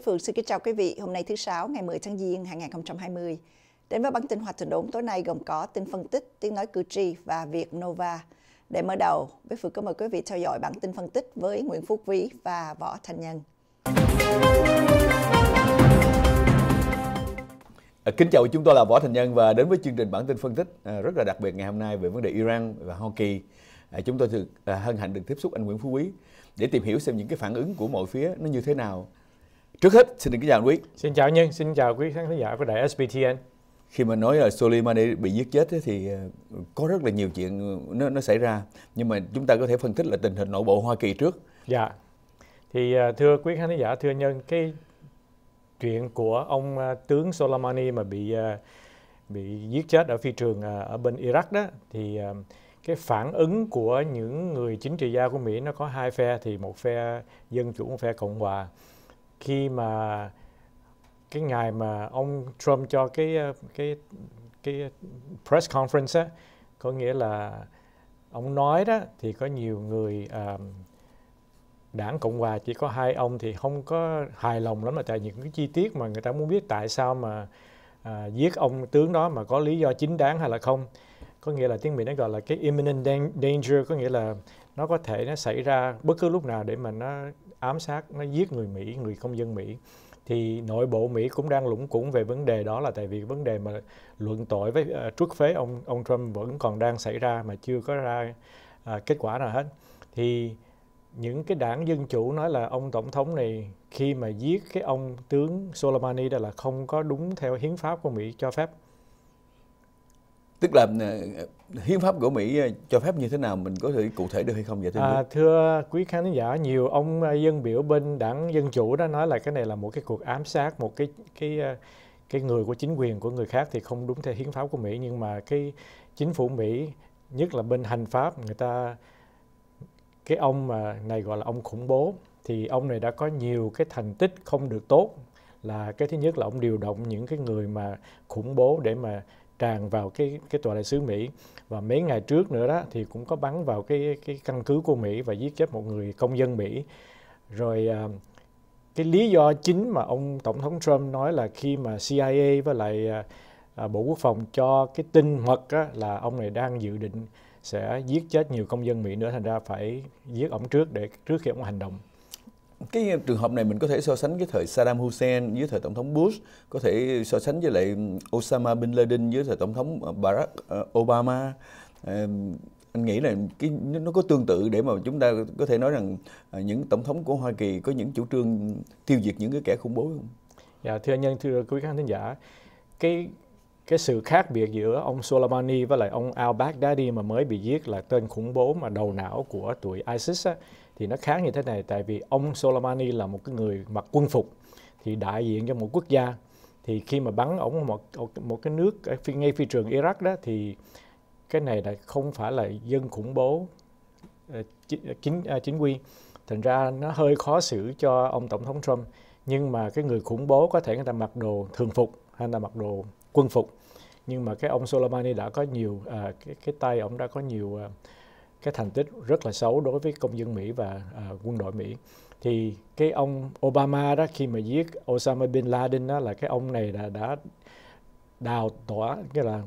Bích Phương xin kính chào quý vị. Hôm nay thứ Sáu, ngày 10 tháng Giêng 2020. Đến với bản tin hoạt trình đốn tối nay gồm có tin phân tích, tiếng nói cử tri và việc Nova. Để mở đầu, Bích Phương có mời quý vị theo dõi bản tin phân tích với Nguyễn Phúc Quý và Võ Thành Nhân. À, kính chào chúng tôi là Võ Thành Nhân và đến với chương trình bản tin phân tích à, rất là đặc biệt ngày hôm nay về vấn đề Iran và Hoa Kỳ. À, chúng tôi được hân hạnh được tiếp xúc anh Nguyễn Phú Quý để tìm hiểu xem những cái phản ứng của mọi phía nó như thế nào Trước hết, xin kính chào quý. Xin chào Nhân, xin chào quý khán giả của đài SBTN. Khi mà nói là ờ, Soleimani bị giết chết thì ờ, có rất là nhiều chuyện nó, nó xảy ra. Nhưng mà chúng ta có thể phân tích là tình hình nội bộ Hoa Kỳ trước. Dạ. Thì ờ, thưa quý khán giả, thưa Nhân, cái chuyện của ông tướng Soleimani mà bị bị giết chết ở phi trường ở bên Iraq đó thì cái phản ứng của những người chính trị gia của Mỹ nó có hai phe thì một phe dân chủ một phe cộng hòa khi mà cái ngày mà ông Trump cho cái ờ, cái cái press conference á, có nghĩa là ông nói đó thì có nhiều người um, đảng cộng hòa chỉ có hai ông thì không có hài lòng lắm là tại những cái chi tiết mà người ta muốn biết tại sao mà à, giết ông tướng đó mà có lý do chính đáng hay là không có nghĩa là tiếng mỹ nó gọi là cái imminent danger có nghĩa là nó có thể nó xảy ra bất cứ lúc nào để mà nó ám sát nó giết người Mỹ người công dân Mỹ thì nội bộ Mỹ cũng đang lũng củng về vấn đề đó là tại vì vấn đề mà luận tội với uh, ờ, truất phế ông ông Trump vẫn còn đang xảy ra mà chưa có ra uh, kết quả nào hết thì những cái đảng dân chủ nói là ông tổng thống này khi mà giết cái ông tướng Soleimani đó là không có đúng theo hiến pháp của Mỹ cho phép tức là ờ, ờ, hiến pháp của Mỹ ờ, cho phép như thế nào mình có thể cụ thể được hay không vậy thưa à, thưa quý khán giả nhiều ông dân biểu bên đảng dân chủ đó nói là cái này là một cái cuộc ám sát một cái cái cái người của chính quyền của người khác thì không đúng theo hiến pháp của Mỹ nhưng mà cái chính phủ Mỹ nhất là bên hành pháp người ta cái ông mà này gọi là ông khủng bố thì ông này đã có nhiều cái thành tích không được tốt là cái thứ nhất là ông điều động những cái người mà khủng bố để mà tràn vào cái cái tòa đại sứ Mỹ và mấy ngày trước nữa đó thì cũng có bắn vào cái cái căn cứ của Mỹ và giết chết một người công dân Mỹ rồi à, cái lý do chính mà ông tổng thống Trump nói là khi mà CIA với lại à, à, Bộ Quốc phòng cho cái tin mật á, là ông này đang dự định sẽ giết chết nhiều công dân Mỹ nữa thành ra phải giết ông trước để trước khi ông hành động cái trường hợp này mình có thể so sánh với thời Saddam Hussein với thời tổng thống Bush, có thể so sánh với lại Osama bin Laden với thời tổng thống ờ, Barack ờ, Obama. Anh nghĩ là cái nó có tương tự để mà chúng ta có thể nói rằng ờ, những tổng thống của Hoa Kỳ có những chủ trương tiêu diệt những cái kẻ khủng bố không? Dạ thưa nhân thưa quý khán thính giả, cái cái sự khác biệt giữa ông Soleimani với lại ông al-Baghdadi mà mới bị giết là tên khủng bố mà đầu não của tuổi ISIS á, thì nó khác như thế này tại vì ông Soleimani là một cái người mặc quân phục thì đại diện cho một quốc gia thì khi mà bắn ổng một một cái nước ngay phi trường Iraq đó thì cái này là không phải là dân khủng bố ờ, ờ, chính ờ, chính quy thành ra nó hơi khó xử cho ông tổng thống Trump nhưng mà cái người khủng bố có thể người ta mặc đồ thường phục hay là mặc đồ quân phục nhưng mà cái ông Soleimani đã có nhiều à, cái, cái tay ông đã có nhiều à, cái thành tích rất là xấu đối với công dân Mỹ và uh, quân đội Mỹ thì cái ông Obama đó khi mà giết Osama bin Laden đó là cái ông này đã đã đào tỏa nghĩa là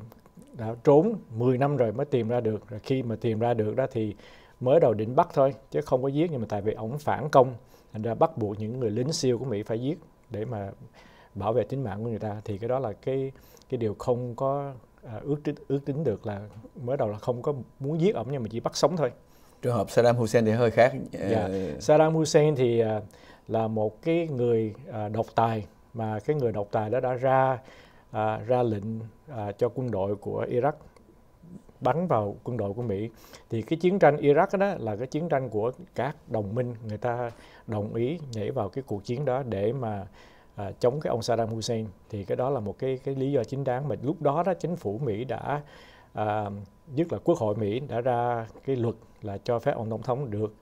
đã trốn 10 năm rồi mới tìm ra được rồi khi mà tìm ra được đó thì mới đầu định bắt thôi chứ không có giết nhưng mà tại vì ông phản công thành ra bắt buộc những người lính siêu của Mỹ phải giết để mà bảo vệ tính mạng của người ta thì cái đó là cái cái điều không có à, ước tính, ước tính được là mới đầu là không có muốn giết ổng nhưng mà chỉ bắt sống thôi trường hợp Saddam Hussein thì hơi khác ờ, dạ. Saddam Hussein thì à, là một cái người à, độc tài mà cái người độc tài đó đã ra à, ra lệnh à, cho quân đội của Iraq bắn vào quân đội của Mỹ thì cái chiến tranh Iraq đó là cái chiến tranh của các đồng minh người ta đồng ý nhảy vào cái cuộc chiến đó để mà à, chống cái ông Saddam Hussein thì cái đó là một cái cái lý do chính đáng mà lúc đó đó chính phủ Mỹ đã à, nhất là Quốc hội Mỹ đã ra cái luật là cho phép ông tổng thống được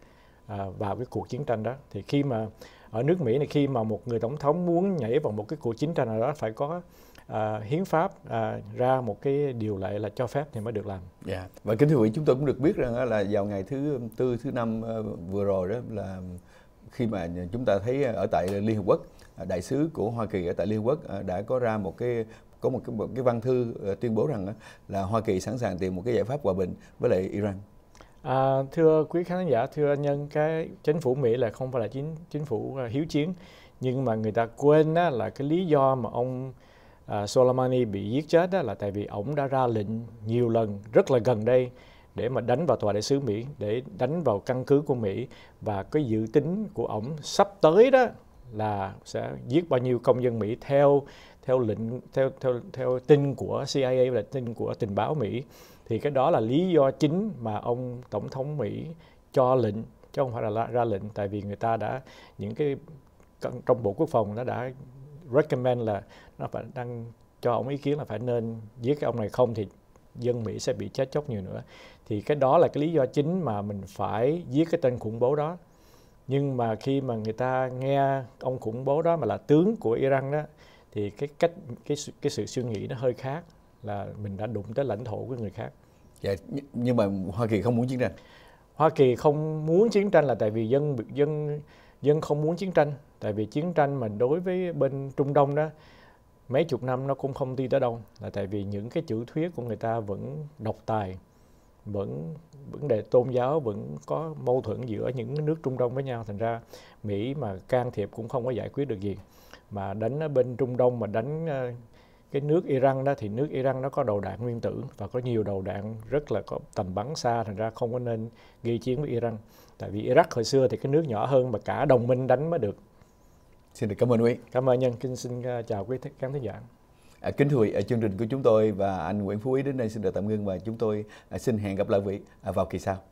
à, vào cái cuộc chiến tranh đó thì khi mà ở nước Mỹ này khi mà một người tổng thống muốn nhảy vào một cái cuộc chiến tranh nào đó phải có à, hiến pháp à, ra một cái điều lệ là cho phép thì mới được làm. Dạ. Yeah. Và kính thưa quý vị chúng tôi cũng được biết rằng là vào ngày thứ tư thứ năm ờ, vừa rồi đó là khi mà chúng ta thấy ở tại Liên Hợp Quốc Ờ, đại sứ của Hoa Kỳ ở tại Liên Quốc ờ, đã có ra một cái có một cái, một cái văn thư ờ, tuyên bố rằng là Hoa Kỳ sẵn sàng tìm một cái giải pháp hòa bình với lại Iran. À, thưa quý khán giả, thưa nhân cái chính phủ Mỹ là không phải là chính chính phủ hiếu chiến nhưng mà người ta quên á, là cái lý do mà ông à, Soleimani bị giết chết á, là tại vì ông đã ra lệnh nhiều lần rất là gần đây để mà đánh vào tòa đại sứ Mỹ, để đánh vào căn cứ của Mỹ và cái dự tính của ông sắp tới đó là sẽ giết bao nhiêu công dân Mỹ theo theo lệnh theo theo theo tin của CIA và tin của tình báo Mỹ thì cái đó là lý do chính mà ông tổng thống Mỹ cho lệnh chứ không phải là ra lệnh tại vì người ta đã những cái trong bộ quốc phòng nó đã recommend là nó phải đang cho ông ý kiến là phải nên giết cái ông này không thì dân Mỹ sẽ bị chết chóc nhiều nữa thì cái đó là cái lý do chính mà mình phải giết cái tên khủng bố đó nhưng mà khi mà người ta nghe ông khủng bố đó mà là tướng của Iran đó thì cái cách cái cái sự suy nghĩ nó hơi khác là mình đã đụng tới lãnh thổ của người khác. Dạ, nhưng mà Hoa Kỳ không muốn chiến tranh. Hoa Kỳ không muốn chiến tranh là tại vì dân dân dân không muốn chiến tranh, tại vì chiến tranh mà đối với bên Trung Đông đó mấy chục năm nó cũng không đi tới đâu là tại vì những cái chữ thuyết của người ta vẫn độc tài vẫn vấn đề tôn giáo vẫn có mâu thuẫn giữa những nước Trung Đông với nhau thành ra Mỹ mà can thiệp cũng không có giải quyết được gì mà đánh ở bên Trung Đông mà đánh ờ, cái nước Iran đó thì nước Iran nó có đầu đạn nguyên tử và có nhiều đầu đạn rất là có tầm bắn xa thành ra không có nên gây chiến với Iran tại vì Iraq hồi xưa thì cái nước nhỏ hơn mà cả đồng minh đánh mới được xin được cảm ơn quý cảm ơn nhân kinh xin ờ, chào quý khán thính giả À, kính thưa quý à, chương trình của chúng tôi và anh Nguyễn Phú Ý đến đây xin được tạm ngưng và chúng tôi à, xin hẹn gặp lại quý vị à, vào kỳ sau.